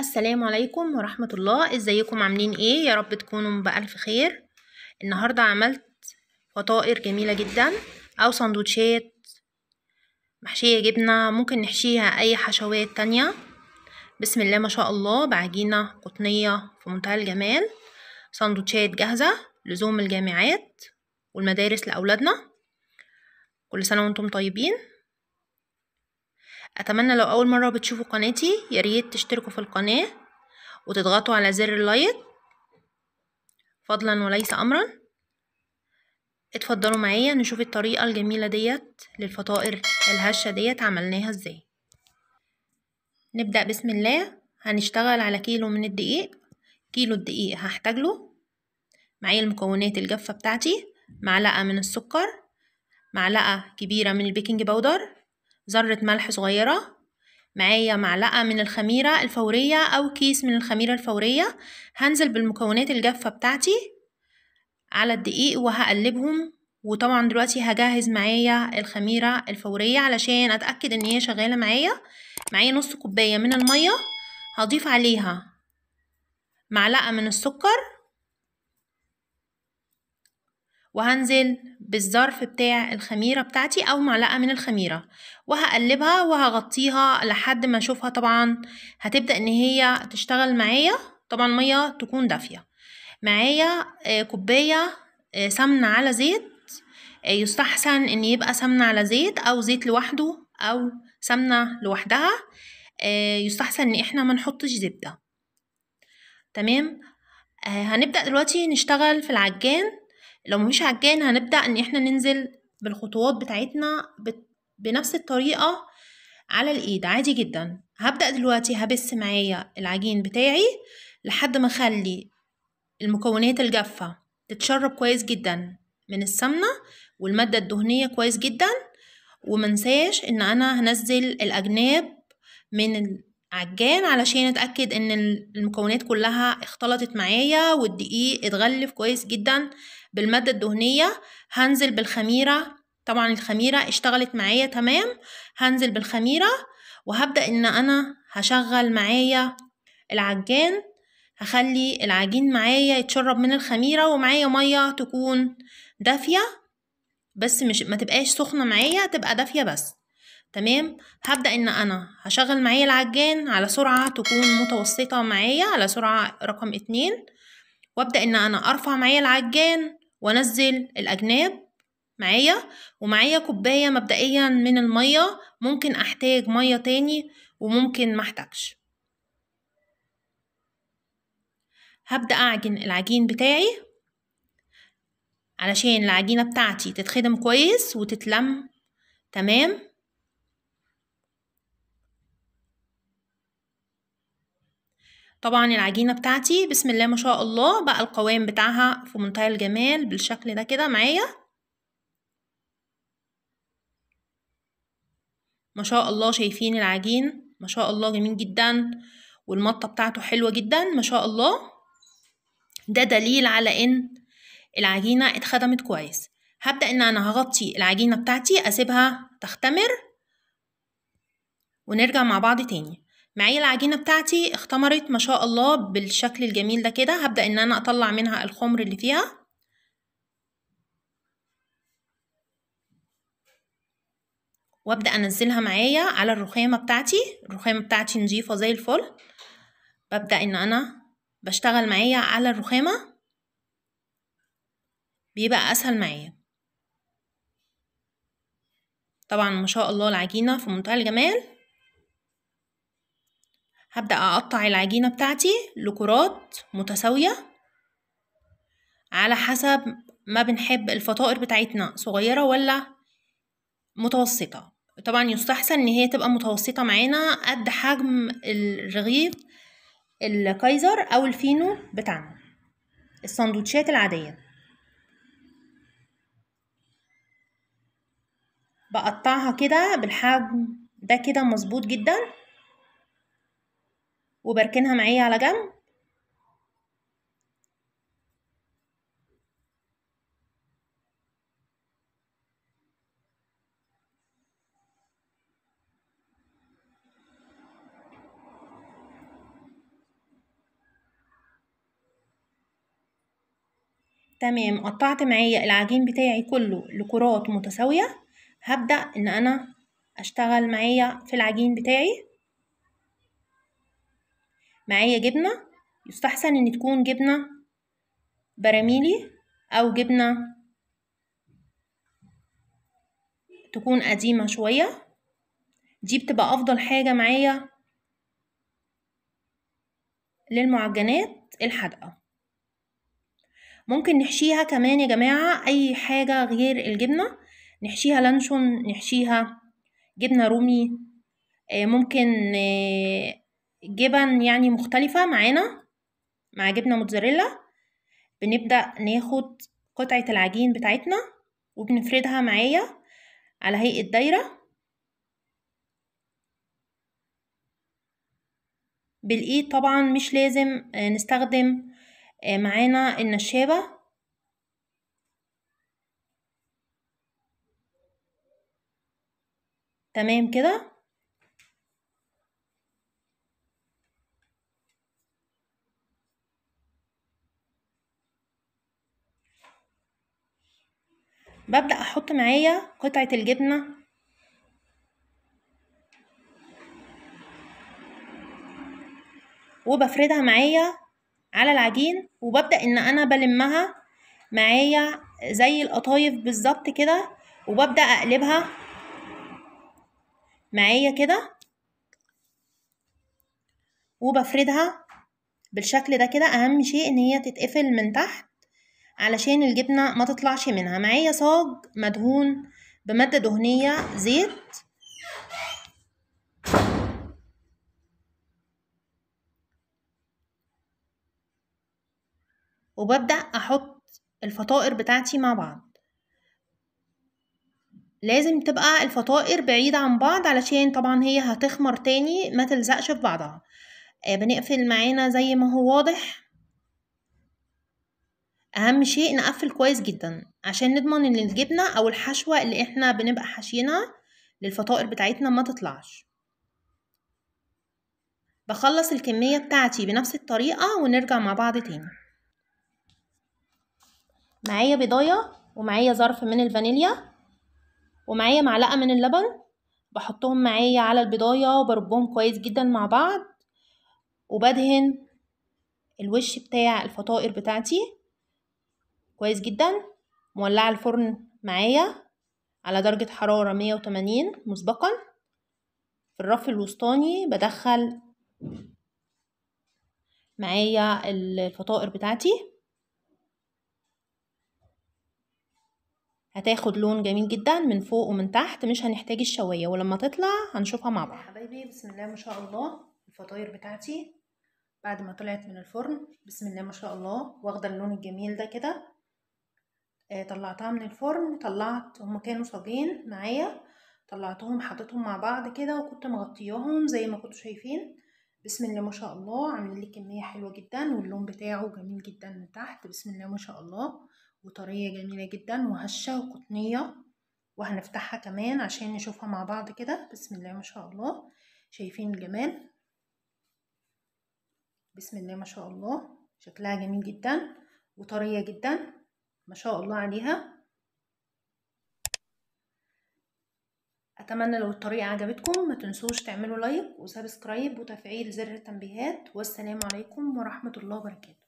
السلام عليكم ورحمة الله ازيكم عاملين ايه يا رب تكونوا بألف خير النهاردة عملت فطائر جميلة جدا او سندوتشات محشية جبنة ممكن نحشيها اي حشوات تانية بسم الله ما شاء الله بعجينة قطنية في منتهى الجمال سندوتشات جاهزة لزوم الجامعات والمدارس لأولادنا كل سنة وانتم طيبين اتمنى لو اول مره بتشوفوا قناتي يا ريت تشتركوا في القناه وتضغطوا على زر اللايك فضلا وليس امرا اتفضلوا معايا نشوف الطريقه الجميله ديت للفطائر الهشه ديت عملناها ازاي نبدا بسم الله هنشتغل على كيلو من الدقيق كيلو الدقيق هحتاج له معايا المكونات الجافه بتاعتي معلقه من السكر معلقه كبيره من البيكنج باودر ذرة ملح صغيرة معايا معلقة من الخميرة الفورية أو كيس من الخميرة الفورية هنزل بالمكونات الجافة بتاعتي على الدقيق وهقلبهم وطبعا دلوقتي هجهز معايا الخميرة الفورية علشان أتأكد إن هي شغالة معايا معايا نص كوباية من المية هضيف عليها معلقة من السكر وهنزل بالظرف بتاع الخميرة بتاعتي أو معلقة من الخميرة وهقلبها وهغطيها لحد ما أشوفها طبعا هتبدأ إن هي تشتغل معايا طبعا المية تكون دافية معايا آه، كوباية آه، سمنة على زيت آه، يستحسن إن يبقى سمنة على زيت أو زيت لوحده أو سمنة لوحدها يستحسن إن إحنا ما نحطش زبدة تمام هنبدأ دلوقتي نشتغل في العجان لو مش عجان هنبدأ ان احنا ننزل بالخطوات بتاعتنا بنفس الطريقة على الايد عادي جدا هبدأ دلوقتي هبس معايا العجين بتاعي لحد ما اخلي المكونات الجافة تتشرب كويس جدا من السمنة والمادة الدهنية كويس جدا ومنساش ان انا هنزل الاجناب من العجان علشان اتاكد ان المكونات كلها اختلطت معايا والدقيق اتغلف كويس جدا بالمادة الدهنية هنزل بالخميرة طبعا الخميرة اشتغلت معايا تمام هنزل بالخميرة وهبدأ ان انا هشغل معايا العجان هخلي العجين معايا يتشرب من الخميرة ومعايا مية تكون دافية بس مش ما تبقاش سخنة معايا تبقى دافية بس تمام هبدأ ان انا هشغل معايا العجان على سرعة تكون متوسطة معايا على سرعة رقم اتنين وابدأ ان انا ارفع معايا العجان وانزل الاجناب معايا ومعايا كوبايه مبدئيا من الميه ممكن احتاج ميه تاني وممكن محتاجش هبدا اعجن العجين بتاعي علشان العجينه بتاعتي تتخدم كويس وتتلم تمام طبعا العجينة بتاعتي بسم الله ما شاء الله بقى القوام بتاعها في منتهى الجمال بالشكل ده كده معايا ما شاء الله شايفين العجين ما شاء الله جميل جدا والمطة بتاعته حلوة جدا ما شاء الله ده دليل على ان العجينة اتخدمت كويس هبدأ ان انا هغطي العجينة بتاعتي اسيبها تختمر ونرجع مع بعض تاني معايا العجينة بتاعتي اختمرت ما شاء الله بالشكل الجميل ده كده هبدأ ان انا اطلع منها الخمر اللي فيها وابدأ انزلها معايا على الرخامة بتاعتي الرخامة بتاعتي نظيفة زي الفل ببدأ ان انا بشتغل معايا على الرخامة بيبقى اسهل معايا طبعا ما شاء الله العجينة في منتهى الجمال هبدأ أقطع العجينة بتاعتي لكرات متساوية على حسب ما بنحب الفطائر بتاعتنا صغيرة ولا متوسطة طبعا يستحسن ان هي تبقى متوسطة معانا قد حجم الرغيف الكايزر او الفينو بتاعنا السندوتشات العادية بقطعها كده بالحجم ده كده مظبوط جدا وبركنها معايا على جنب تمام قطعت معايا العجين بتاعي كله لكرات متساوية هبدأ ان انا اشتغل معايا في العجين بتاعي معايا جبنة يستحسن ان تكون جبنة براميلي او جبنة تكون قديمة شوية دي بتبقى افضل حاجة معايا للمعجنات الحادقة ممكن نحشيها كمان يا جماعة أي حاجة غير الجبنة نحشيها لانشون نحشيها جبنة رومي آه، ممكن آه، جبن يعني مختلفة معانا مع جبنة موتزاريلا بنبدأ ناخد قطعة العجين بتاعتنا وبنفردها معايا على هيئة دايرة بالإيد طبعا مش لازم آه، نستخدم آه، معانا النشابة تمام كده ببدأ أحط معايا قطعة الجبنة وبفردها معايا على العجين وببدأ إن أنا بلمها معايا زي القطايف بالظبط كده وببدأ أقلبها معايا كده وبفردها بالشكل ده كده أهم شيء إن هي تتقفل من تحت علشان الجبنة ما تطلعش منها معايا صاج مدهون بمادة دهنية زيت وببدأ أحط الفطائر بتاعتي مع بعض لازم تبقى الفطائر بعيدة عن بعض علشان طبعا هي هتخمر تاني ما تلزقش في بعضها آه، بنقفل معانا زي ما هو واضح اهم شيء نقفل كويس جدا عشان نضمن ان الجبنه او الحشوه اللي احنا بنبقى حاشينها للفطائر بتاعتنا ما تطلعش بخلص الكميه بتاعتي بنفس الطريقه ونرجع مع بعض تاني معايا بيضايه ومعايا ظرف من الفانيليا ومعايا معلقه من اللبن بحطهم معايا على البيضايه وبربهم كويس جدا مع بعض وبدهن الوش بتاع الفطائر بتاعتي كويس جدا مولعة الفرن معايا على درجة حرارة مية وتمانين مسبقا في الرف الوسطاني بدخل معايا الفطائر بتاعتي هتاخد لون جميل جدا من فوق ومن تحت مش هنحتاج الشوايه ولما تطلع هنشوفها مع بعض حبايبي بسم الله ما شاء الله الفطاير بتاعتي بعد ما طلعت من الفرن بسم الله ما شاء الله واخده اللون الجميل ده كده آه، طلعتها من الفرن طلعت هما كانوا صاجين معايا طلعتهم حطيتهم مع بعض كده وكنت مغطياهم زي ما كنتوا شايفين بسم الله ما شاء الله عاملين لي كميه حلوه جدا واللون بتاعه جميل جدا من تحت بسم الله ما شاء الله وطريه جميله جدا وهشه وقطنيه وهنفتحها كمان عشان نشوفها مع بعض كده بسم الله ما شاء الله شايفين الجمال بسم الله ما شاء الله شكلها جميل جدا وطريه جدا ما شاء الله عليها اتمنى لو الطريقه عجبتكم ما تنسوش تعملوا لايك وسبسكرايب وتفعيل زر التنبيهات والسلام عليكم ورحمه الله وبركاته